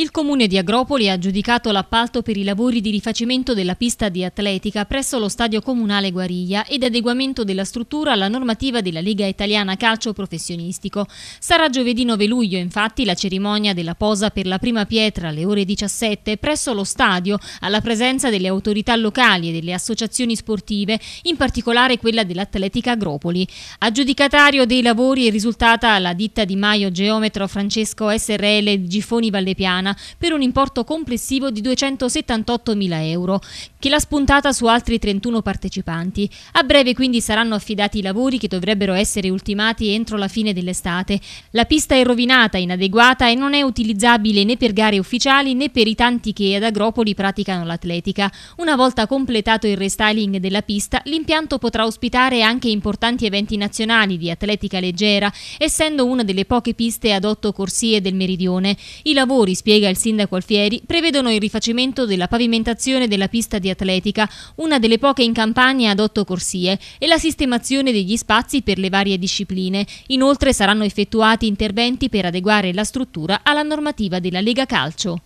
Il comune di Agropoli ha giudicato l'appalto per i lavori di rifacimento della pista di atletica presso lo stadio comunale Guariglia ed adeguamento della struttura alla normativa della Lega Italiana Calcio Professionistico. Sarà giovedì 9 luglio infatti la cerimonia della posa per la prima pietra alle ore 17 presso lo stadio alla presenza delle autorità locali e delle associazioni sportive, in particolare quella dell'Atletica Agropoli. Aggiudicatario dei lavori è risultata la ditta di Maio Geometro Francesco SRL Gifoni Vallepiana italiana per un importo complessivo di 278.000 euro, che l'ha spuntata su altri 31 partecipanti. A breve quindi saranno affidati i lavori che dovrebbero essere ultimati entro la fine dell'estate. La pista è rovinata, inadeguata e non è utilizzabile né per gare ufficiali né per i tanti che ad Agropoli praticano l'atletica. Una volta completato il restyling della pista, l'impianto potrà ospitare anche importanti eventi nazionali di atletica leggera, essendo una delle poche piste ad otto corsie del meridione. I lavori, spiegano spiega il sindaco Alfieri, prevedono il rifacimento della pavimentazione della pista di atletica, una delle poche in campagna ad otto corsie, e la sistemazione degli spazi per le varie discipline. Inoltre saranno effettuati interventi per adeguare la struttura alla normativa della Lega Calcio.